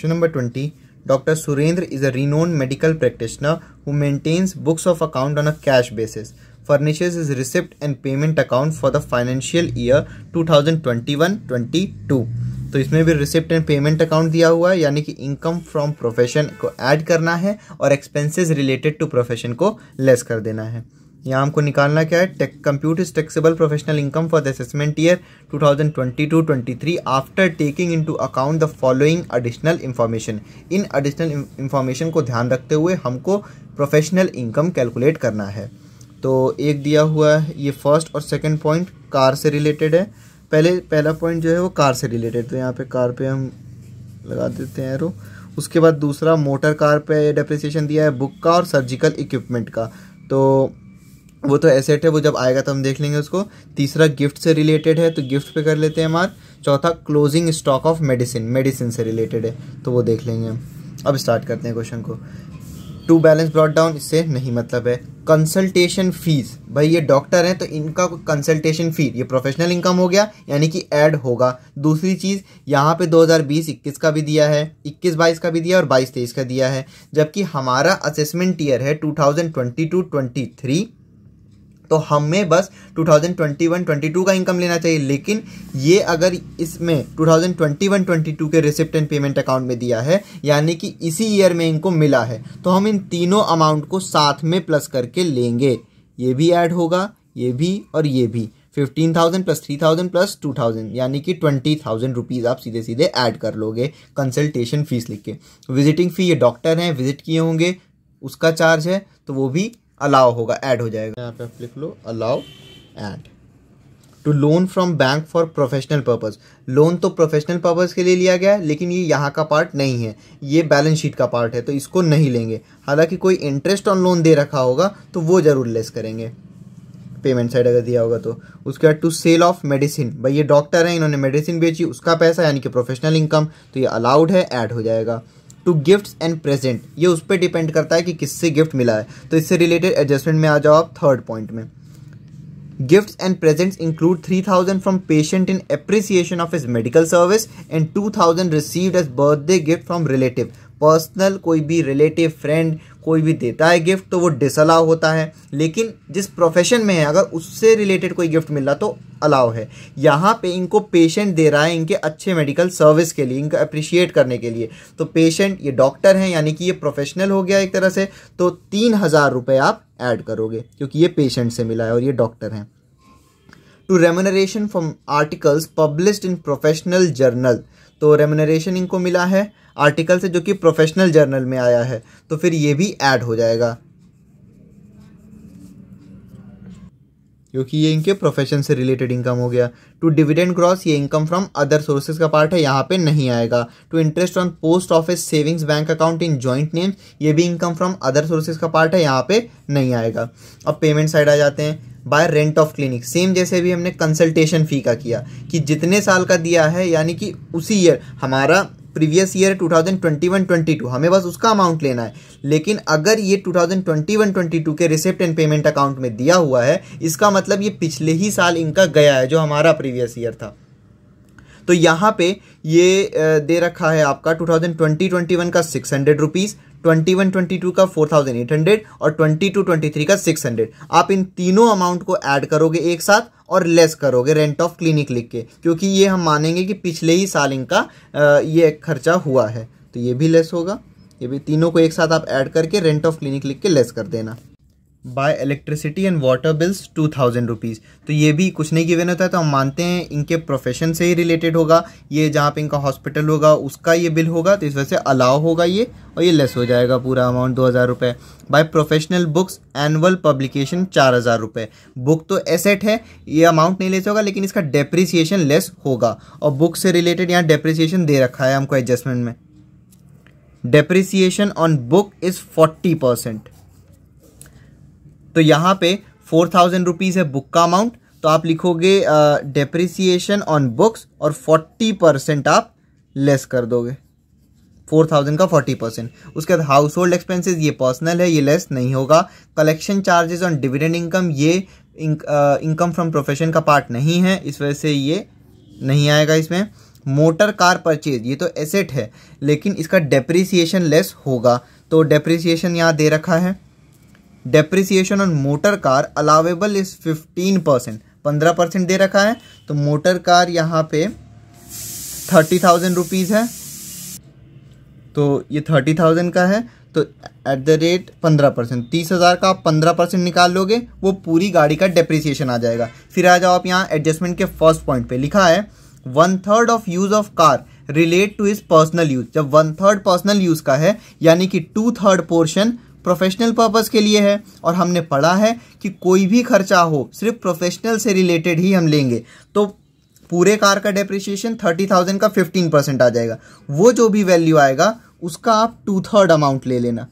question number twenty doctor Surendra is a renowned medical practitioner who maintains books of account on a cash basis furnishes is receipt and payment account for the financial year 2021-22 तो इसमें भी receipt and payment account दिया हुआ है यानी कि income from profession को add करना है और एक्सपेंसिस रिलेटेड टू प्रोफेशन को लेस कर देना है यहाँ हमको निकालना क्या है take compute is taxable professional income for the assessment year 2022-23 after taking into account the following additional information इन एडिशनल इन्फॉर्मेशन को ध्यान रखते हुए हमको प्रोफेशनल इनकम कैलकुलेट करना है तो एक दिया हुआ है ये फर्स्ट और सेकेंड पॉइंट कार से रिलेटेड है पहले पहला पॉइंट जो है वो कार से रिलेटेड तो यहाँ पर कार पर हम लगा देते हैं रो उसके बाद दूसरा मोटर कार पे डेप्रिसिएशन दिया है बुक का और सर्जिकल इक्विपमेंट का तो वो तो एसेट है वो जब आएगा तो हम देख लेंगे उसको तीसरा गिफ्ट से रिलेटेड है तो गिफ्ट पे कर लेते हैं मार्क चौथा closing stock of medicine medicine से रिलेटेड है तो वो देख लेंगे हम अब स्टार्ट करते हैं क्वेश्चन को टू बैलेंस ब्रॉड डाउन इससे नहीं मतलब है कंसल्टेशन फीस भाई ये डॉक्टर हैं तो इनका कंसल्टेशन फी ये प्रोफेशनल इनकम हो गया यानी कि ऐड होगा दूसरी चीज़ यहाँ पे 2020-21 का भी दिया है 21-22 का भी दिया और 22-23 का दिया है जबकि हमारा असेसमेंट ईयर है 2022-23 तो हमें बस 2021-22 का इनकम लेना चाहिए लेकिन ये अगर इसमें 2021-22 के रिसिप्ट एंड पेमेंट अकाउंट में दिया है यानी कि इसी ईयर में इनको मिला है तो हम इन तीनों अमाउंट को साथ में प्लस करके लेंगे ये भी ऐड होगा ये भी और ये भी fifteen thousand plus three thousand plus two thousand यानी कि ट्वेंटी थाउजेंड रुपीज़ आप सीधे सीधे ऐड कर लोगे कंसल्टेशन फीस लिख के विजिटिंग फ़ी ये डॉक्टर हैं विजिट किए होंगे उसका चार्ज है तो वो भी अलाउ होगा ऐड हो जाएगा यहाँ पे आप लिख लो allow add to loan from bank for professional purpose loan तो प्रोफेशनल पर्पज़ के लिए लिया गया है लेकिन ये यहाँ का पार्ट नहीं है ये बैलेंस शीट का पार्ट है तो इसको नहीं लेंगे हालांकि कोई इंटरेस्ट ऑन लोन दे रखा होगा तो वो ज़रूर लेस करेंगे पेमेंट साइड अगर दिया होगा तो उसके बाद टू सेल ऑफ मेडिसिन भाई ये डॉक्टर हैं इन्होंने मेडिसिन बेची उसका पैसा यानी कि प्रोफेशनल इनकम तो ये अलाउड है ऐड हो जाएगा टू गिफ्ट्स एंड प्रेजेंट ये उस पर डिपेंड करता है कि किससे गिफ्ट मिला है तो इससे रिलेटेड एडजस्टमेंट में आ जाओ आप थर्ड पॉइंट में gifts and presents include three thousand from patient in appreciation of is medical service and two thousand received as birthday gift from relative personal कोई भी रिलेटिव फ्रेंड कोई भी देता है गिफ्ट तो वो डिसअलाउ होता है लेकिन जिस प्रोफेशन में है अगर उससे रिलेटेड कोई गिफ्ट मिल रहा तो अलाउ है यहाँ पे इनको पेशेंट दे रहा है इनके अच्छे मेडिकल सर्विस के लिए इनको अप्रिशिएट करने के लिए तो पेशेंट ये डॉक्टर हैं यानी कि ये प्रोफेशनल हो गया एक तरह से तो तीन हज़ार आप ऐड करोगे क्योंकि ये पेशेंट से मिला है और ये डॉक्टर हैं two remuneration from articles publish in professional journal तो रेमोनरेशन इनको मिला है आर्टिकल से जो कि प्रोफेशनल जर्नल में आया है तो फिर ये भी ऐड हो जाएगा क्योंकि ये इनके प्रोफेशन से रिलेटेड इनकम हो गया टू डिविडेंड क्रॉस ये इनकम फ्रॉम अदर सोर्सेज का पार्ट है यहाँ पे नहीं आएगा two interest on post office savings bank account in joint name ये भी इनकम फ्रॉम अदर सोर्सेज का पार्ट है यहाँ पे नहीं आएगा अब पेमेंट साइड आ जाते हैं by rent of clinic same जैसे भी हमने कंसल्टेशन फ़ी का किया कि जितने साल का दिया है यानी कि उसी ईयर हमारा प्रीवियस ईयर 2021-22 हमें बस उसका अमाउंट लेना है लेकिन अगर ये 2021-22 के रिसिप्ट एंड पेमेंट अकाउंट में दिया हुआ है इसका मतलब ये पिछले ही साल इनका गया है जो हमारा प्रीवियस ईयर था तो यहाँ पे ये दे रखा है आपका 2020-21 का six hundred rupees twenty one twenty two का फोर थाउजेंड एट हंड्रेड और ट्वेंटी टू ट्वेंटी थ्री का सिक्स हंड्रेड आप इन तीनों अमाउंट को ऐड करोगे एक साथ और लेस करोगे रेंट ऑफ क्लिनिक लिख के क्योंकि ये हम मानेंगे कि पिछले ही साल इनका ये खर्चा हुआ है तो ये भी लेस होगा ये भी तीनों को एक साथ आप ऐड करके रेंट ऑफ क्लिनिक लिख के लेस कर देना by electricity and water bills two thousand rupees तो ये भी कुछ नहीं गिवन होता है तो हम मानते हैं इनके प्रोफेशन से ही रिलेटेड होगा ये जहाँ पे इनका हॉस्पिटल होगा उसका ये बिल होगा तो इस वजह से अलाव होगा ये और ये लेस हो जाएगा पूरा अमाउंट दो हज़ार रुपये by professional books annual publication चार हज़ार रुपये बुक तो एसेट है ये अमाउंट नहीं लेस होगा लेकिन इसका डेप्रिसिएशन लेस होगा और बुक से रिलेटेड यहाँ डेप्रिसिएशन दे रखा है हमको एडजस्टमेंट में depreciation on book is forty percent तो यहाँ पे फोर थाउजेंड रुपीज़ है बुक का अमाउंट तो आप लिखोगे डेप्रिसिएशन ऑन बुक्स और फोर्टी परसेंट आप लेस कर दोगे फोर थाउजेंड का फोर्टी परसेंट उसके बाद हाउस होल्ड एक्सपेंसिस ये पर्सनल है ये लेस नहीं होगा collection charges on dividend income ये इनकम फ्रॉम प्रोफेशन का पार्ट नहीं है इस वजह से ये नहीं आएगा इसमें मोटर कार परचेज ये तो एसेट है लेकिन इसका डेप्रिसिएशन लेस होगा तो डेप्रिसिएशन यहाँ दे रखा है depreciation on motor car allowable is fifteen percent पंद्रह परसेंट दे रखा है तो मोटर कार यहाँ पे थर्टी थाउजेंड रुपीज़ है तो ये थर्टी थाउजेंड का है तो एट द रेट पंद्रह परसेंट तीस हज़ार का आप पंद्रह परसेंट निकाल लोगे वो पूरी गाड़ी का डेप्रिसिएशन आ जाएगा फिर आ जाओ आप यहाँ एडजस्टमेंट के फर्स्ट पॉइंट पे लिखा है one third of use of car relate to is personal use जब वन थर्ड पर्सनल यूज़ का है यानी कि two third portion professional purpose के लिए है और हमने पढ़ा है कि कोई भी खर्चा हो सिर्फ प्रोफेशनल से रिलेटेड ही हम लेंगे तो पूरे कार का डेप्रिसिएशन थर्टी थाउजेंड का फिफ्टीन परसेंट आ जाएगा वो जो भी वैल्यू आएगा उसका आप टू थर्ड अमाउंट ले लेना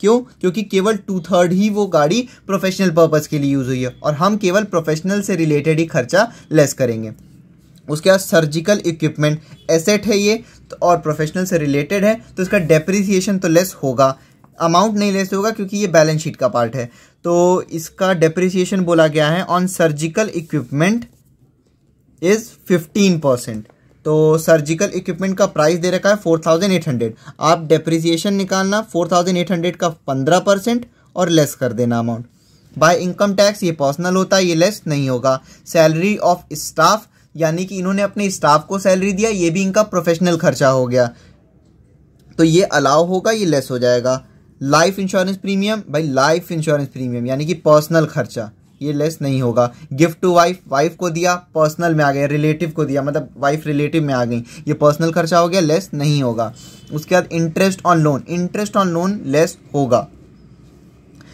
क्यों क्योंकि केवल टू थर्ड ही वो गाड़ी प्रोफेशनल पर्पज़ के लिए यूज़ हुई है और हम केवल प्रोफेशनल से रिलेटेड ही खर्चा लेस करेंगे उसके बाद सर्जिकल इक्विपमेंट एसेट है ये तो और प्रोफेशनल से रिलेटेड है तो इसका डेप्रिसिएशन तो लेस होगा अमाउंट नहीं लेस होगा क्योंकि ये बैलेंस शीट का पार्ट है तो इसका डेप्रिसिएशन बोला गया है on surgical equipment is fifteen percent तो सर्जिकल इक्विपमेंट का प्राइस दे रखा है फोर थाउजेंड एट हंड्रेड आप डेप्रिसिएशन निकालना फोर थाउजेंड एट हंड्रेड का पंद्रह परसेंट और लेस कर देना अमाउंट बाय इनकम टैक्स ये पर्सनल होता है ये लेस नहीं होगा सैलरी ऑफ स्टाफ यानी कि इन्होंने अपने स्टाफ को सैलरी दिया ये भी इनका प्रोफेशनल खर्चा हो गया तो ये अलाउ होगा ये लेस हो जाएगा लाइफ इंश्योरेंस प्रीमियम भाई लाइफ इंश्योरेंस प्रीमियम यानी कि पर्सनल खर्चा ये लेस नहीं होगा गिफ्ट टू वाइफ वाइफ को दिया पर्सनल में आ गया रिलेटिव को दिया मतलब वाइफ रिलेटिव में आ गई ये पर्सनल खर्चा हो गया लेस नहीं होगा उसके बाद interest on loan interest on loan less होगा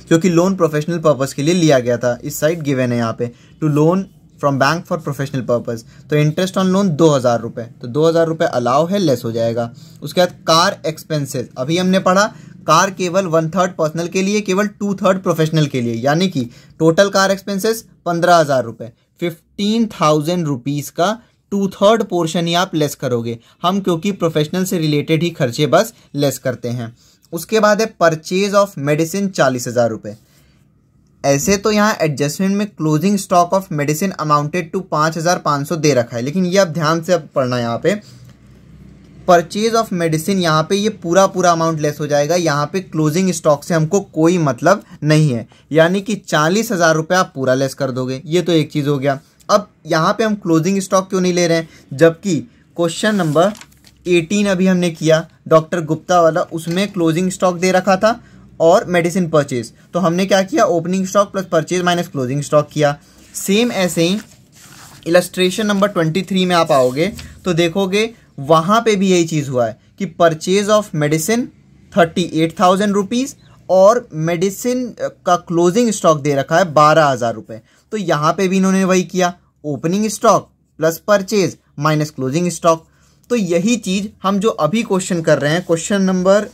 क्योंकि लोन प्रोफेशनल पर्पज के लिए लिया गया था इस साइड गिवेन है यहाँ पे two loan from bank for professional purpose तो इंटरेस्ट ऑन लोन दो हज़ार रुपये तो दो हज़ार रुपये अलाव है लेस हो जाएगा उसके बाद कार एक्सपेंसेस अभी हमने पढ़ा कार केवल वन थर्ड पर्सनल के लिए केवल टू थर्ड प्रोफेशनल के लिए यानी कि टोटल कार एक्सपेंसेस पंद्रह हज़ार रुपये फिफ्टीन थाउजेंड रुपीज़ का टू थर्ड पोर्शन ही आप लेस करोगे हम क्योंकि प्रोफेशनल से रिलेटेड ही खर्चे बस लेस करते हैं उसके बाद है परचेज ऑफ मेडिसिन चालीस हज़ार रुपये ऐसे तो यहाँ एडजस्टमेंट में closing stock of medicine amounted to पाँच हज़ार पाँच सौ दे रखा है लेकिन ये आप ध्यान से अब पढ़ना यहाँ पे परचेज ऑफ मेडिसिन यहाँ पे ये पूरा पूरा अमाउंट लेस हो जाएगा यहाँ पे क्लोजिंग स्टॉक से हमको कोई मतलब नहीं है यानी कि चालीस हज़ार रुपये आप पूरा लेस कर दोगे ये तो एक चीज़ हो गया अब यहाँ पे हम क्लोजिंग स्टॉक क्यों नहीं ले रहे हैं जबकि क्वेश्चन नंबर एटीन अभी हमने किया डॉक्टर गुप्ता वाला उसमें क्लोजिंग स्टॉक दे रखा था और मेडिसिन परचेज तो हमने क्या किया opening stock plus purchase minus closing stock किया सेम ऐसे ही इलस्ट्रेशन नंबर ट्वेंटी थ्री में आप आओगे तो देखोगे वहां पे भी यही चीज़ हुआ है कि purchase of medicine thirty eight thousand rupees और मेडिसिन का क्लोजिंग स्टॉक दे रखा है बारह हज़ार रुपए तो यहाँ पे भी इन्होंने वही किया opening stock plus purchase minus closing stock तो यही चीज़ हम जो अभी क्वेश्चन कर रहे हैं क्वेश्चन नंबर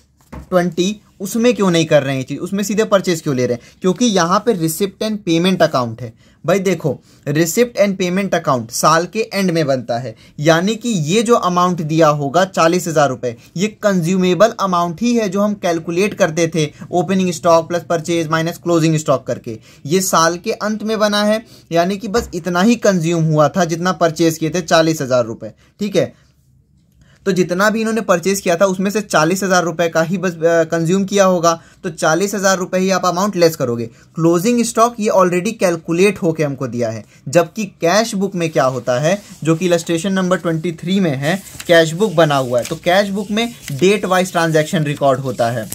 ट्वेंटी उसमें क्यों नहीं कर रहे हैं ये चीज़ उसमें सीधे परचेज क्यों ले रहे हैं क्योंकि यहाँ पर रिसिप्ट एंड पेमेंट अकाउंट है भाई देखो रिसिप्ट एंड पेमेंट अकाउंट साल के एंड में बनता है यानी कि ये जो अमाउंट दिया होगा चालीस हज़ार रुपये ये कंज्यूमेबल अमाउंट ही है जो हम कैलकुलेट करते थे opening stock plus purchase minus closing stock करके ये साल के अंत में बना है यानी कि बस इतना ही कंज्यूम हुआ था जितना परचेज किए थे चालीस हज़ार रुपए ठीक है तो जितना भी इन्होंने परचेज किया था उसमें से चालीस हज़ार रुपए का ही बस कंज्यूम किया होगा तो चालीस हज़ार रुपये ही आप अमाउंट लेस करोगे क्लोजिंग स्टॉक ये ऑलरेडी कैलकुलेट होके हमको दिया है जबकि कैश बुक में क्या होता है जो कि इलस्ट्रेशन नंबर ट्वेंटी थ्री में है कैश बुक बना हुआ है तो कैश बुक में डेट वाइज ट्रांजेक्शन रिकॉर्ड होता है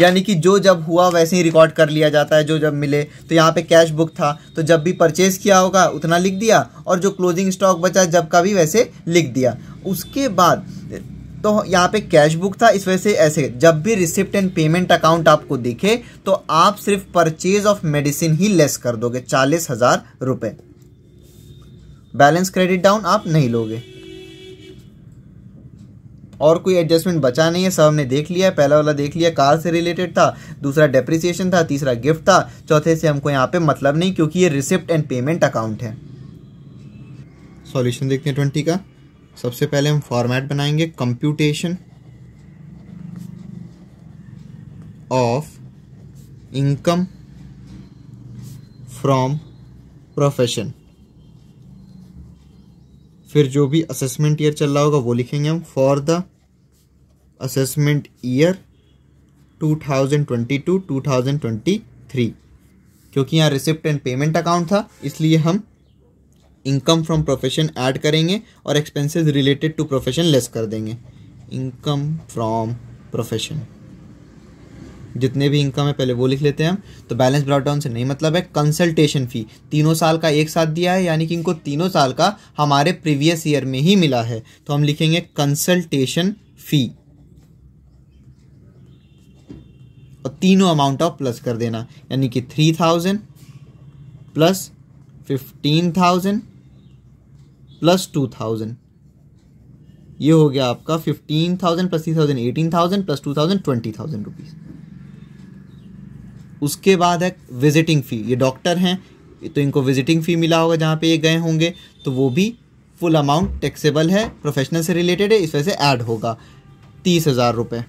यानी कि जो जब हुआ वैसे ही रिकॉर्ड कर लिया जाता है जो जब मिले तो यहाँ पे कैश बुक था तो जब भी परचेज़ किया होगा उतना लिख दिया और जो क्लोजिंग स्टॉक बचा जब का भी वैसे लिख दिया उसके बाद तो यहाँ पे कैश बुक था इस वजह से ऐसे जब भी रिसिप्ट एंड पेमेंट अकाउंट आपको दिखे तो आप सिर्फ परचेज ऑफ मेडिसिन ही लेस कर दोगे चालीस हजार रुपए बैलेंस क्रेडिट डाउन आप नहीं लोगे और कोई एडजस्टमेंट बचा नहीं है सब हमने देख लिया है पहला वाला देख लिया कार से रिलेटेड था दूसरा डेप्रिसिएशन था तीसरा गिफ्ट था चौथे से हमको यहाँ पे मतलब नहीं क्योंकि ये रिसिप्ट एंड पेमेंट अकाउंट है सॉल्यूशन देखते हैं ट्वेंटी का सबसे पहले हम फॉर्मेट बनाएंगे computation of income from profession फिर जो भी असेसमेंट ईयर चल रहा होगा वो लिखेंगे हम फॉर द असेसमेंट ईयर 2022-2023 क्योंकि यहाँ रिसिप्ट एंड पेमेंट अकाउंट था इसलिए हम इनकम फ्रॉम प्रोफेशन ऐड करेंगे और expenses related to profession less कर देंगे इनकम फ्रॉम प्रोफेशन जितने भी इनकम है पहले वो लिख लेते हैं हम तो बैलेंस ब्रॉट डाउन से नहीं मतलब है कंसल्टेशन फ़ी तीनों साल का एक साथ दिया है यानी कि इनको तीनों साल का हमारे प्रीवियस ईयर में ही मिला है तो हम लिखेंगे कंसल्टेशन फ़ी और तीनों अमाउंट ऑफ प्लस कर देना यानी कि three thousand plus fifteen thousand plus two thousand ये हो गया आपका fifteen thousand plus three thousand eighteen thousand plus two thousand twenty thousand rupees उसके बाद है विजिटिंग फ़ी ये डॉक्टर हैं तो इनको विजिटिंग फ़ी मिला होगा जहाँ पे ये गए होंगे तो वो भी फुल अमाउंट टैक्सेबल है प्रोफेशनल से रिलेटेड है इस वजह से ऐड होगा तीस हज़ार रुपये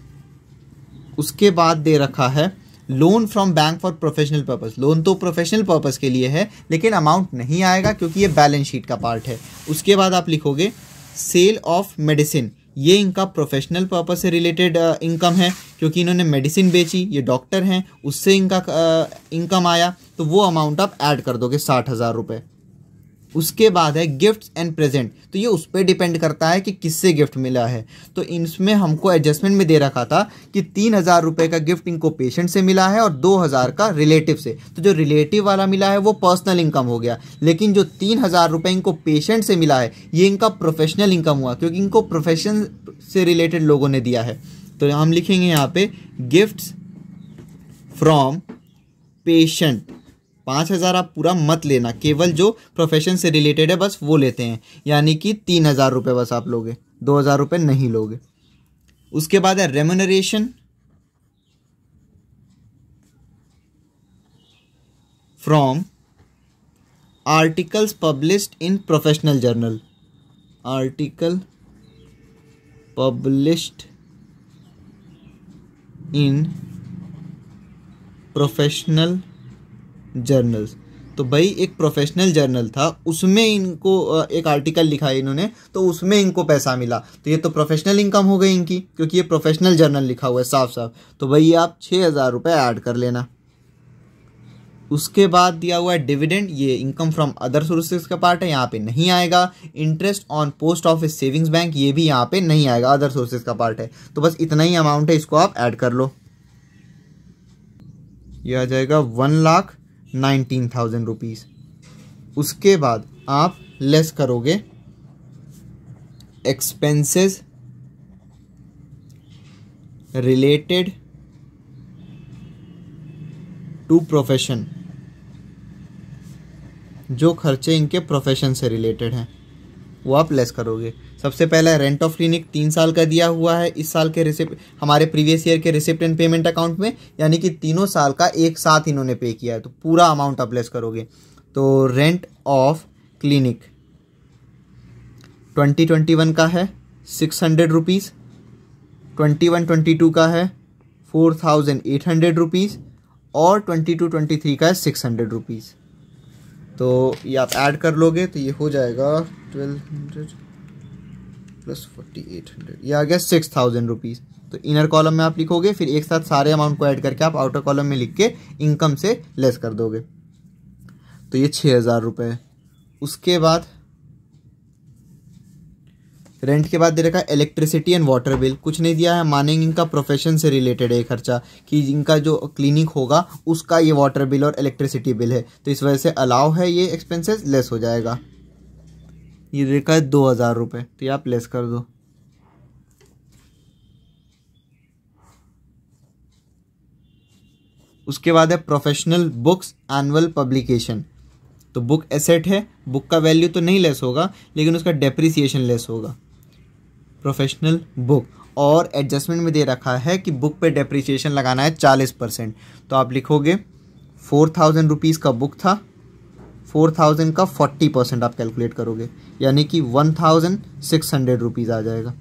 उसके बाद दे रखा है loan from bank for professional purpose loan तो प्रोफेशनल पर्पस के लिए है लेकिन अमाउंट नहीं आएगा क्योंकि ये बैलेंस शीट का पार्ट है उसके बाद आप लिखोगे सेल ऑफ मेडिसिन ये इनका प्रोफेशनल पर्पस से रिलेटेड इनकम uh, है क्योंकि इन्होंने मेडिसिन बेची ये डॉक्टर हैं उससे इनका इनकम uh, आया तो वो अमाउंट आप ऐड कर दोगे साठ हज़ार रुपये उसके बाद है गिफ्ट्स एंड प्रेजेंट तो ये उस पर डिपेंड करता है कि किससे गिफ्ट मिला है तो इसमें हमको एडजस्टमेंट में दे रखा था कि तीन हज़ार रुपये का गिफ्ट इनको पेशेंट से मिला है और दो हज़ार का रिलेटिव से तो जो रिलेटिव वाला मिला है वो पर्सनल इनकम हो गया लेकिन जो तीन हज़ार रुपये इनको पेशेंट से मिला है ये इनका प्रोफेशनल इनकम हुआ क्योंकि इनको प्रोफेशन से रिलेटेड लोगों ने दिया है तो हम लिखेंगे यहाँ पे गिफ्ट्स फ्रॉम पेशेंट पाँच हज़ार आप पूरा मत लेना केवल जो प्रोफेशन से रिलेटेड है बस वो लेते हैं यानी कि तीन हज़ार रुपये बस आप लोगे दो हज़ार रुपये नहीं लोगे उसके बाद है remuneration from articles publish in professional journal article publish in professional journals तो भाई एक प्रोफेशनल जर्नल था उसमें इनको एक आर्टिकल लिखा है इन्होंने तो उसमें इनको पैसा मिला तो ये तो प्रोफेशनल इनकम हो गई इनकी क्योंकि ये प्रोफेशनल जर्नल लिखा हुआ है साफ साफ तो भाई आप छः हज़ार रुपये ऐड कर लेना उसके बाद दिया हुआ है डिविडेंड ये इनकम फ्रॉम अदर सोर्सेज का पार्ट है यहाँ पे नहीं आएगा interest on post office savings bank ये भी यहाँ पे नहीं आएगा अदर सोर्सेज का पार्ट है तो बस इतना ही अमाउंट है इसको आप ऐड कर लो ये आ जाएगा one lakh nineteen thousand rupees उसके बाद आप लेस करोगे एक्सपेंसेस रिलेटेड टू प्रोफेशन जो खर्चे इनके प्रोफेशन से रिलेटेड हैं वो आप लेस करोगे सबसे पहले रेंट ऑफ क्लिनिक तीन साल का दिया हुआ है इस साल के रिसिप्ट हमारे प्रीवियस ईयर के रिसिप्ट एंड पेमेंट अकाउंट में यानी कि तीनों साल का एक साथ इन्होंने पे किया है तो पूरा अमाउंट अपलेस करोगे तो rent of clinic twenty twenty one का है six hundred rupees twenty one twenty two का है four thousand eight hundred rupees और ट्वेंटी टू ट्वेंटी थ्री का है सिक्स हंड्रेड रुपीज़ तो ये आप ऐड कर लोगे तो ये हो जाएगा twelve hundred plus forty eight hundred या आ गया सिक्स थाउजेंड रुपीज़ तो इनर कॉलम में आप लिखोगे फिर एक साथ सारे अमाउंट को ऐड करके आप आउटर कॉलम में लिख के इनकम से लेस कर दोगे तो ये छः हज़ार रुपये उसके बाद रेंट के बाद दे रखा है इलेक्ट्रिसिटी एंड वाटर बिल कुछ नहीं दिया है मानेंगे इनका प्रोफेशन से रिलेटेड है खर्चा कि इनका जो क्लिनिक होगा उसका ये वाटर बिल और इलेक्ट्रिसिटी बिल है तो इस वजह से अलाउ है ये एक्सपेंसेस लेस हो जाएगा ये देखा है दो हज़ार रुपये तो यहाँ प्लेस कर दो उसके बाद है प्रोफेशनल बुक्स एनुअल पब्लिकेशन तो बुक एसेट है बुक का वैल्यू तो नहीं लेस होगा लेकिन उसका डेप्रिसिएशन लेस होगा प्रोफेशनल बुक और एडजस्टमेंट में दे रखा है कि बुक पे डेप्रिसिएशन लगाना है चालीस परसेंट तो आप लिखोगे फोर थाउजेंड रुपीज़ का बुक था फोर थाउजेंड का फोर्टी परसेंट आप कैलकुलेट करोगे यानी कि one thousand six hundred rupees आ जाएगा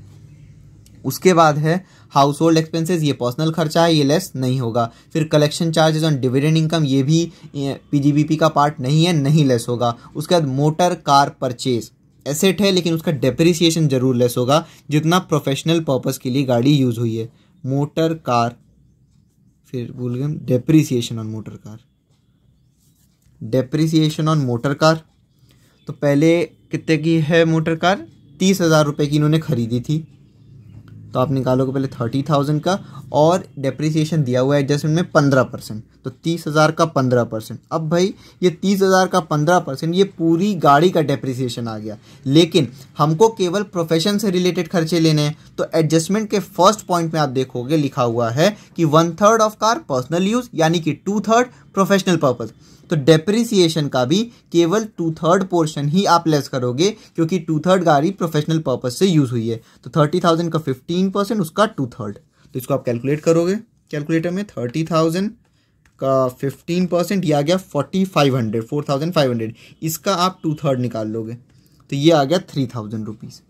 उसके बाद है हाउस होल्ड एक्सपेंसेस ये पर्सनल खर्चा है ये लेस नहीं होगा फिर collection charges on dividend income ये भी पीजीबीपी का पार्ट नहीं है नहीं लेस होगा उसके बाद मोटर कार परचेज एसेट है लेकिन उसका डेप्रिसिएशन जरूर लेस होगा जितना प्रोफेशनल पर्पज़ के लिए गाड़ी यूज़ हुई है मोटर कार फिर बोल गए depreciation on motor car depreciation on motor car तो पहले कितने की है मोटर कार तीस हज़ार रुपये की इन्होंने ख़रीदी थी तो आप निकालोगे पहले थर्टी थाउजेंड का और डेप्रिसिएशन दिया हुआ है एडजस्टमेंट में पंद्रह परसेंट तो तीस हज़ार का पंद्रह परसेंट अब भाई ये तीस हज़ार का पंद्रह परसेंट ये पूरी गाड़ी का डेप्रिसिएशन आ गया लेकिन हमको केवल प्रोफेशन से रिलेटेड खर्चे लेने हैं तो एडजस्टमेंट के फर्स्ट पॉइंट में आप देखोगे लिखा हुआ है कि one third of car personal use यानी कि टू थर्ड प्रोफेशनल पर्पज़ तो डेप्रिसिएशन का भी केवल टू थर्ड पोर्शन ही आप लेस करोगे क्योंकि टू थर्ड गाड़ी प्रोफेशनल पर्पज से यूज़ हुई है तो थर्टी थाउजेंड का फिफ्टीन परसेंट उसका टू थर्ड तो इसको आप कैलकुलेट करोगे कैलकुलेटर में थर्टी थाउजेंड का फिफ्टीन परसेंट यह आ गया forty five hundred four thousand five hundred इसका आप टू थर्ड निकाल लोगे तो ये आ गया थ्री थाउजेंड रुपीज़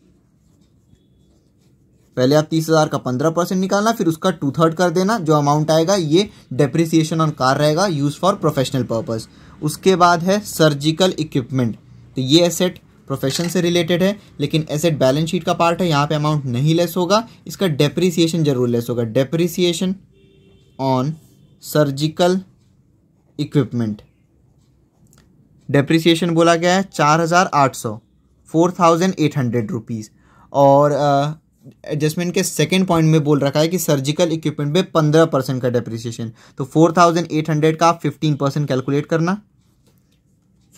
पहले आप तीस हज़ार का पंद्रह परसेंट निकालना फिर उसका टू थर्ड कर देना जो अमाउंट आएगा ये डेप्रिसिएशन ऑन कार रहेगा यूज़ फॉर प्रोफेशनल पर्पज़ उसके बाद है सर्जिकल इक्विपमेंट तो ये एसेट प्रोफेशन से रिलेटेड है लेकिन एसेट बैलेंस शीट का पार्ट है यहाँ पे अमाउंट नहीं लेस होगा इसका डेप्रिसिएशन जरूर लेस होगा depreciation on surgical equipment depreciation बोला गया है चार हज़ार आठ सौ four thousand eight hundred rupees और एडजस्टमेंट के सेकंड पॉइंट में बोल रखा है कि सर्जिकल इक्विपमेंट पे पंद्रह परसेंट का डेप्रिसिएशन तो फोर थाउजेंड एट हंड्रेड का आप फिफ्टीन परसेंट कैलकुलेट करना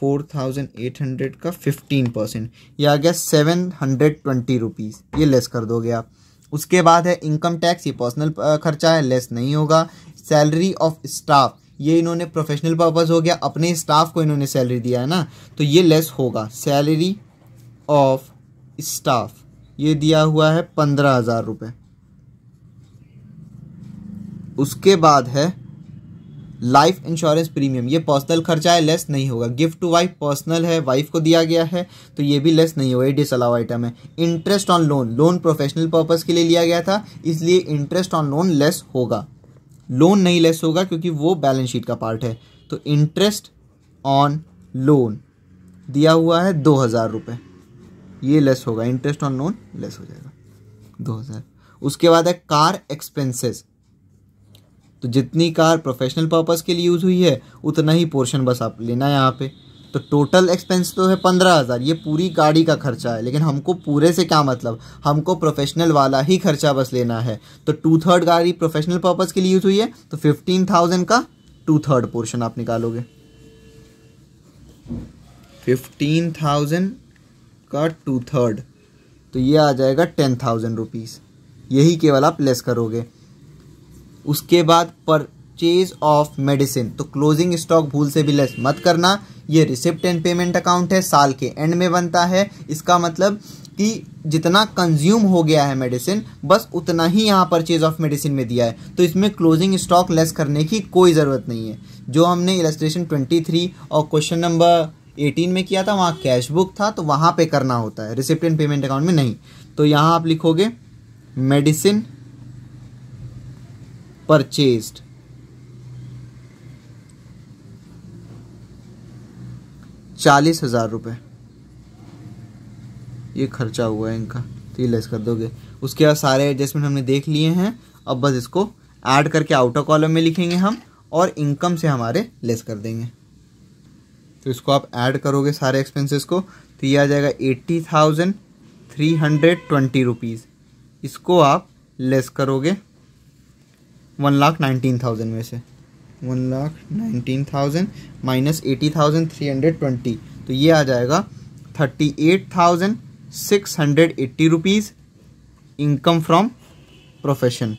फोर थाउजेंड एट हंड्रेड का फिफ्टीन परसेंट यह आ गया सेवन हंड्रेड ट्वेंटी रुपीज़ ये लेस कर दोगे आप उसके बाद है इनकम टैक्स ये पर्सनल खर्चा है लेस नहीं होगा सैलरी ऑफ स्टाफ ये इन्होंने प्रोफेशनल पर्पज़ हो गया अपने स्टाफ को इन्होंने सैलरी दिया है ना तो ये लेस होगा सैलरी ऑफ स्टाफ ये दिया हुआ है पंद्रह हज़ार रुपये उसके बाद है लाइफ इंश्योरेंस प्रीमियम ये पर्सनल खर्चा है लेस नहीं होगा गिफ्ट टू वाइफ पर्सनल है वाइफ को दिया गया है तो ये भी लेस नहीं होगा ये डिसअलाउ आइटम है interest on loan loan professional purpose के लिए लिया गया था इसलिए इंटरेस्ट ऑन लोन लेस होगा लोन नहीं लेस होगा क्योंकि वो बैलेंस शीट का पार्ट है तो इंटरेस्ट ऑन लोन दिया हुआ है दो हज़ार रुपये ये लेस होगा इंटरेस्ट ऑन लोन लेस हो जाएगा दो हज़ार उसके बाद है कार एक्सपेंसेस तो जितनी कार प्रोफेशनल पर्पज़ के लिए यूज़ हुई है उतना ही पोर्शन बस आप लेना है यहाँ पे तो टोटल एक्सपेंस तो है पंद्रह हज़ार ये पूरी गाड़ी का खर्चा है लेकिन हमको पूरे से क्या मतलब हमको प्रोफेशनल वाला ही खर्चा बस लेना है तो टू थर्ड गाड़ी प्रोफेशनल पर्पज़ के लिए यूज़ हुई है तो फिफ्टीन थाउजेंड का टू थर्ड पोर्शन आप निकालोगे फिफ्टीन थाउजेंड का टू थर्ड तो ये आ जाएगा टेन थाउजेंड रुपीज़ यही केवल आप लेस करोगे उसके बाद परचेज ऑफ मेडिसिन तो क्लोजिंग स्टॉक भूल से भी लेस मत करना ये रिसिप्ट एंड पेमेंट अकाउंट है साल के एंड में बनता है इसका मतलब कि जितना कंज्यूम हो गया है मेडिसिन बस उतना ही यहाँ परचेज ऑफ मेडिसिन में दिया है तो इसमें क्लोजिंग स्टॉक लेस करने की कोई ज़रूरत नहीं है जो हमने ट्वेंटी थ्री और क्वेश्चन नंबर एटीन में किया था वहाँ कैश बुक था तो वहाँ पे करना होता है रिसिप्टेंट पेमेंट अकाउंट में नहीं तो यहाँ आप लिखोगे मेडिसिन परचेज्ड चालीस हज़ार रुपये ये खर्चा हुआ है इनका तो ये लेस कर दोगे उसके बाद सारे एडजस्टमेंट हमने देख लिए हैं अब बस इसको ऐड करके आउटर कॉलम में लिखेंगे हम और इनकम से हमारे लेस कर देंगे तो इसको आप ऐड करोगे सारे एक्सपेंसेस को तो ये आ जाएगा eighty thousand three hundred twenty rupees इसको आप लेस करोगे वन लाख नाइनटीन थाउजेंड में से one lakh nineteen thousand minus eighty thousand three hundred twenty तो ये आ जाएगा thirty eight thousand six hundred eighty rupees income from profession